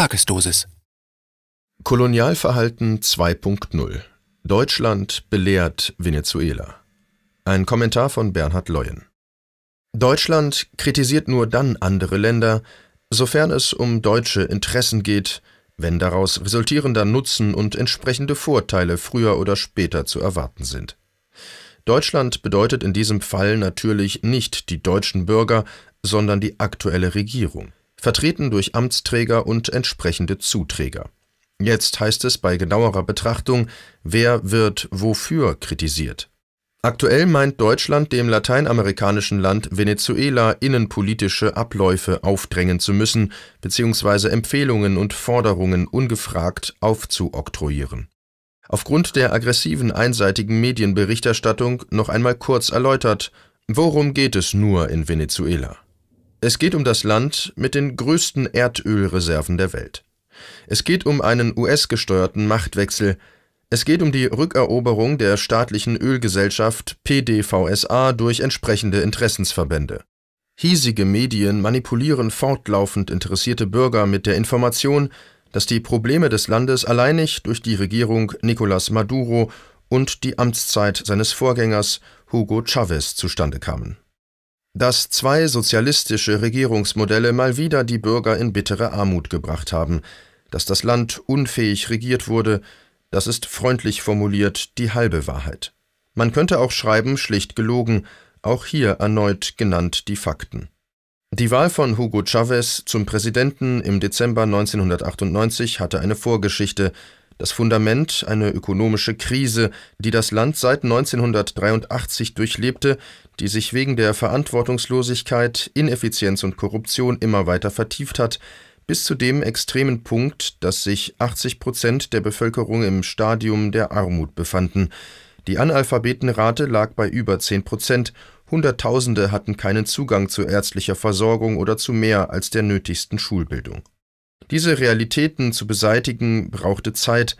Tagesdosis. Kolonialverhalten 2.0 Deutschland belehrt Venezuela. Ein Kommentar von Bernhard Leuen. Deutschland kritisiert nur dann andere Länder, sofern es um deutsche Interessen geht, wenn daraus resultierender Nutzen und entsprechende Vorteile früher oder später zu erwarten sind. Deutschland bedeutet in diesem Fall natürlich nicht die deutschen Bürger, sondern die aktuelle Regierung vertreten durch Amtsträger und entsprechende Zuträger. Jetzt heißt es bei genauerer Betrachtung, wer wird wofür kritisiert. Aktuell meint Deutschland dem lateinamerikanischen Land Venezuela innenpolitische Abläufe aufdrängen zu müssen, beziehungsweise Empfehlungen und Forderungen ungefragt aufzuoktroyieren. Aufgrund der aggressiven einseitigen Medienberichterstattung noch einmal kurz erläutert, worum geht es nur in Venezuela? Es geht um das Land mit den größten Erdölreserven der Welt. Es geht um einen US-gesteuerten Machtwechsel. Es geht um die Rückeroberung der staatlichen Ölgesellschaft PDVSA durch entsprechende Interessensverbände. Hiesige Medien manipulieren fortlaufend interessierte Bürger mit der Information, dass die Probleme des Landes alleinig durch die Regierung Nicolas Maduro und die Amtszeit seines Vorgängers Hugo Chavez zustande kamen dass zwei sozialistische Regierungsmodelle mal wieder die Bürger in bittere Armut gebracht haben, dass das Land unfähig regiert wurde, das ist freundlich formuliert die halbe Wahrheit. Man könnte auch schreiben, schlicht gelogen, auch hier erneut genannt die Fakten. Die Wahl von Hugo Chavez zum Präsidenten im Dezember 1998 hatte eine Vorgeschichte, das Fundament eine ökonomische Krise, die das Land seit 1983 durchlebte, die sich wegen der Verantwortungslosigkeit, Ineffizienz und Korruption immer weiter vertieft hat, bis zu dem extremen Punkt, dass sich 80 Prozent der Bevölkerung im Stadium der Armut befanden. Die Analphabetenrate lag bei über 10 Prozent, Hunderttausende hatten keinen Zugang zu ärztlicher Versorgung oder zu mehr als der nötigsten Schulbildung. Diese Realitäten zu beseitigen, brauchte Zeit.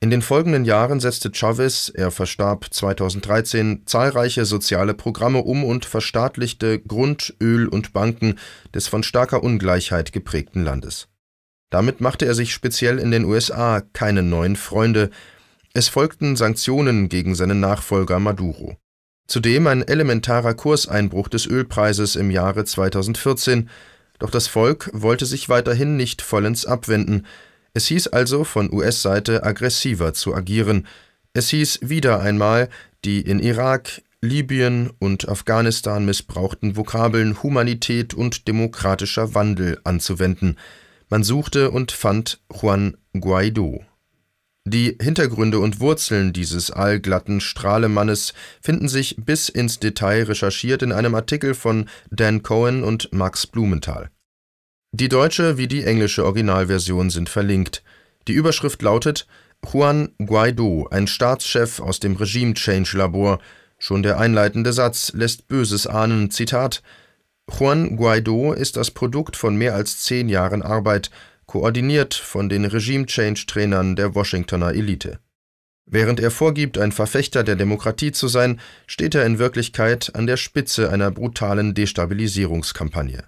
In den folgenden Jahren setzte Chavez, er verstarb 2013, zahlreiche soziale Programme um und verstaatlichte Grund, Öl und Banken des von starker Ungleichheit geprägten Landes. Damit machte er sich speziell in den USA keine neuen Freunde. Es folgten Sanktionen gegen seinen Nachfolger Maduro. Zudem ein elementarer Kurseinbruch des Ölpreises im Jahre 2014, doch das Volk wollte sich weiterhin nicht vollends abwenden. Es hieß also, von US-Seite aggressiver zu agieren. Es hieß wieder einmal, die in Irak, Libyen und Afghanistan missbrauchten Vokabeln Humanität und demokratischer Wandel anzuwenden. Man suchte und fand Juan Guaido. Die Hintergründe und Wurzeln dieses allglatten Strahlemannes finden sich bis ins Detail recherchiert in einem Artikel von Dan Cohen und Max Blumenthal. Die deutsche wie die englische Originalversion sind verlinkt. Die Überschrift lautet Juan Guaido, ein Staatschef aus dem Regime-Change-Labor. Schon der einleitende Satz lässt Böses ahnen, Zitat Juan Guaido ist das Produkt von mehr als zehn Jahren Arbeit, koordiniert von den Regime-Change-Trainern der Washingtoner Elite. Während er vorgibt, ein Verfechter der Demokratie zu sein, steht er in Wirklichkeit an der Spitze einer brutalen Destabilisierungskampagne.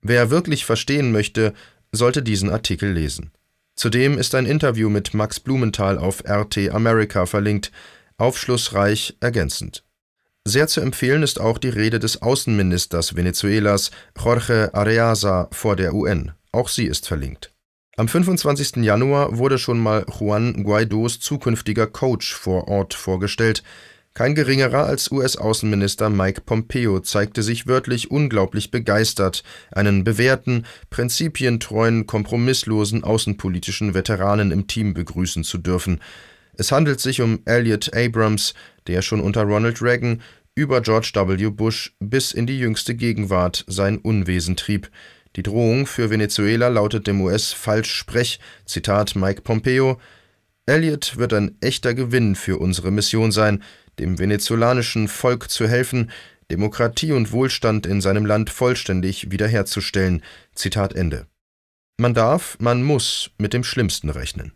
Wer wirklich verstehen möchte, sollte diesen Artikel lesen. Zudem ist ein Interview mit Max Blumenthal auf RT America verlinkt, aufschlussreich ergänzend. Sehr zu empfehlen ist auch die Rede des Außenministers Venezuelas Jorge Areaza vor der UN. Auch sie ist verlinkt. Am 25. Januar wurde schon mal Juan Guaidos zukünftiger Coach vor Ort vorgestellt. Kein geringerer als US-Außenminister Mike Pompeo zeigte sich wörtlich unglaublich begeistert, einen bewährten, prinzipientreuen, kompromisslosen außenpolitischen Veteranen im Team begrüßen zu dürfen. Es handelt sich um Elliot Abrams, der schon unter Ronald Reagan über George W. Bush bis in die jüngste Gegenwart sein Unwesen trieb. Die Drohung für Venezuela lautet dem US-Falschsprech, Zitat Mike Pompeo, Elliot wird ein echter Gewinn für unsere Mission sein, dem venezolanischen Volk zu helfen, Demokratie und Wohlstand in seinem Land vollständig wiederherzustellen. Zitat Ende. Man darf, man muss mit dem Schlimmsten rechnen.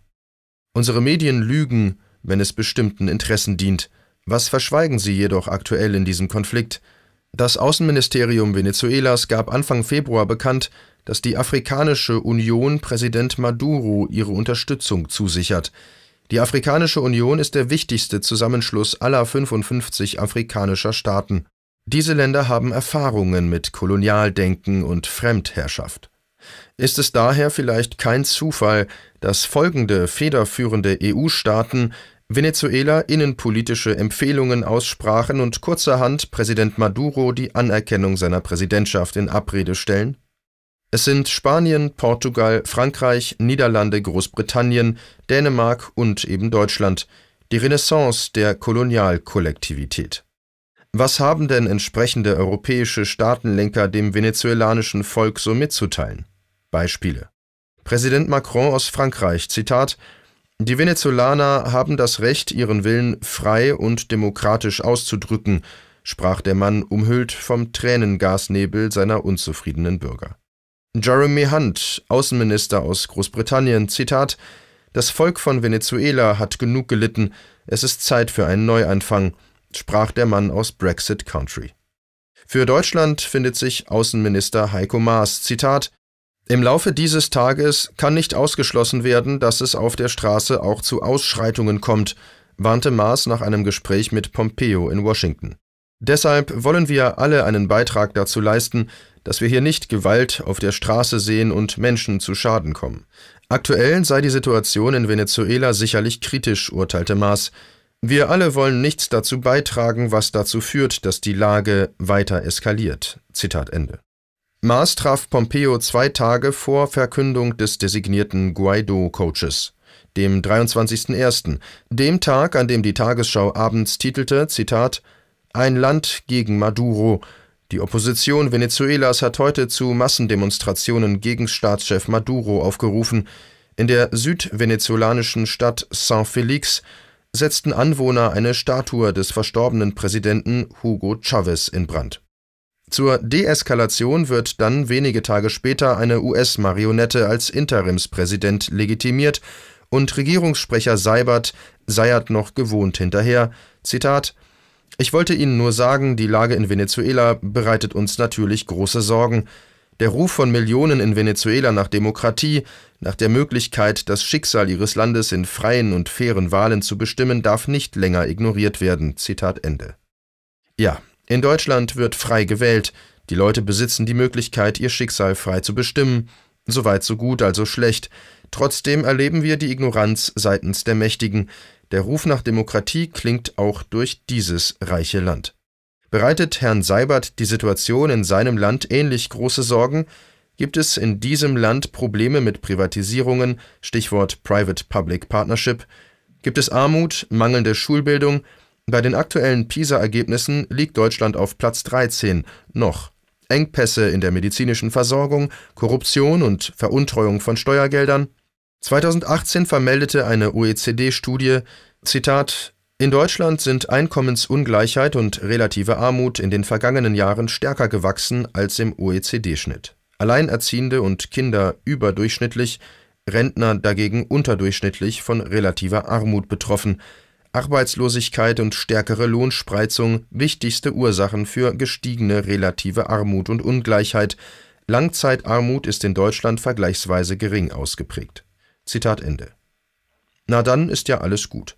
Unsere Medien lügen, wenn es bestimmten Interessen dient. Was verschweigen sie jedoch aktuell in diesem Konflikt? Das Außenministerium Venezuelas gab Anfang Februar bekannt, dass die Afrikanische Union Präsident Maduro ihre Unterstützung zusichert. Die Afrikanische Union ist der wichtigste Zusammenschluss aller 55 afrikanischer Staaten. Diese Länder haben Erfahrungen mit Kolonialdenken und Fremdherrschaft. Ist es daher vielleicht kein Zufall, dass folgende federführende EU-Staaten Venezuela innenpolitische Empfehlungen aussprachen und kurzerhand Präsident Maduro die Anerkennung seiner Präsidentschaft in Abrede stellen? Es sind Spanien, Portugal, Frankreich, Niederlande, Großbritannien, Dänemark und eben Deutschland, die Renaissance der Kolonialkollektivität. Was haben denn entsprechende europäische Staatenlenker dem venezolanischen Volk so mitzuteilen? Beispiele. Präsident Macron aus Frankreich, Zitat, die Venezolaner haben das Recht, ihren Willen frei und demokratisch auszudrücken, sprach der Mann, umhüllt vom Tränengasnebel seiner unzufriedenen Bürger. Jeremy Hunt, Außenminister aus Großbritannien, Zitat Das Volk von Venezuela hat genug gelitten, es ist Zeit für einen Neuanfang, sprach der Mann aus Brexit Country. Für Deutschland findet sich Außenminister Heiko Maas, Zitat im Laufe dieses Tages kann nicht ausgeschlossen werden, dass es auf der Straße auch zu Ausschreitungen kommt, warnte Maas nach einem Gespräch mit Pompeo in Washington. Deshalb wollen wir alle einen Beitrag dazu leisten, dass wir hier nicht Gewalt auf der Straße sehen und Menschen zu Schaden kommen. Aktuell sei die Situation in Venezuela sicherlich kritisch, urteilte Maas. Wir alle wollen nichts dazu beitragen, was dazu führt, dass die Lage weiter eskaliert. Zitat Ende. Maas traf Pompeo zwei Tage vor Verkündung des designierten Guaido-Coaches, dem 23.01., dem Tag, an dem die Tagesschau abends titelte, Zitat, Ein Land gegen Maduro. Die Opposition Venezuelas hat heute zu Massendemonstrationen gegen Staatschef Maduro aufgerufen. In der südvenezolanischen Stadt San Felix setzten Anwohner eine Statue des verstorbenen Präsidenten Hugo Chavez in Brand. Zur Deeskalation wird dann wenige Tage später eine US-Marionette als Interimspräsident legitimiert und Regierungssprecher Seibert seiert noch gewohnt hinterher, Zitat, ich wollte Ihnen nur sagen, die Lage in Venezuela bereitet uns natürlich große Sorgen. Der Ruf von Millionen in Venezuela nach Demokratie, nach der Möglichkeit, das Schicksal ihres Landes in freien und fairen Wahlen zu bestimmen, darf nicht länger ignoriert werden. Zitat Ende. Ja, in Deutschland wird frei gewählt, die Leute besitzen die Möglichkeit, ihr Schicksal frei zu bestimmen, soweit so gut, also schlecht. Trotzdem erleben wir die Ignoranz seitens der Mächtigen. Der Ruf nach Demokratie klingt auch durch dieses reiche Land. Bereitet Herrn Seibert die Situation in seinem Land ähnlich große Sorgen? Gibt es in diesem Land Probleme mit Privatisierungen, Stichwort Private-Public Partnership? Gibt es Armut, mangelnde Schulbildung, bei den aktuellen PISA-Ergebnissen liegt Deutschland auf Platz 13, noch. Engpässe in der medizinischen Versorgung, Korruption und Veruntreuung von Steuergeldern. 2018 vermeldete eine OECD-Studie, Zitat, in Deutschland sind Einkommensungleichheit und relative Armut in den vergangenen Jahren stärker gewachsen als im OECD-Schnitt. Alleinerziehende und Kinder überdurchschnittlich, Rentner dagegen unterdurchschnittlich von relativer Armut betroffen. Arbeitslosigkeit und stärkere Lohnspreizung wichtigste Ursachen für gestiegene relative Armut und Ungleichheit, Langzeitarmut ist in Deutschland vergleichsweise gering ausgeprägt. Zitat Ende. Na dann ist ja alles gut.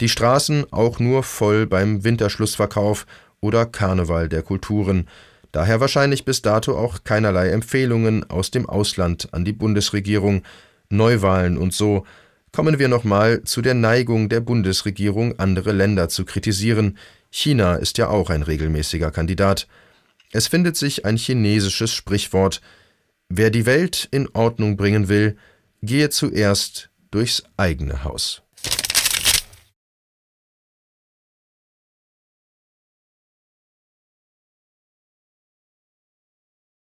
Die Straßen auch nur voll beim Winterschlussverkauf oder Karneval der Kulturen, daher wahrscheinlich bis dato auch keinerlei Empfehlungen aus dem Ausland an die Bundesregierung, Neuwahlen und so, kommen wir nochmal zu der Neigung der Bundesregierung, andere Länder zu kritisieren. China ist ja auch ein regelmäßiger Kandidat. Es findet sich ein chinesisches Sprichwort Wer die Welt in Ordnung bringen will, gehe zuerst durchs eigene Haus.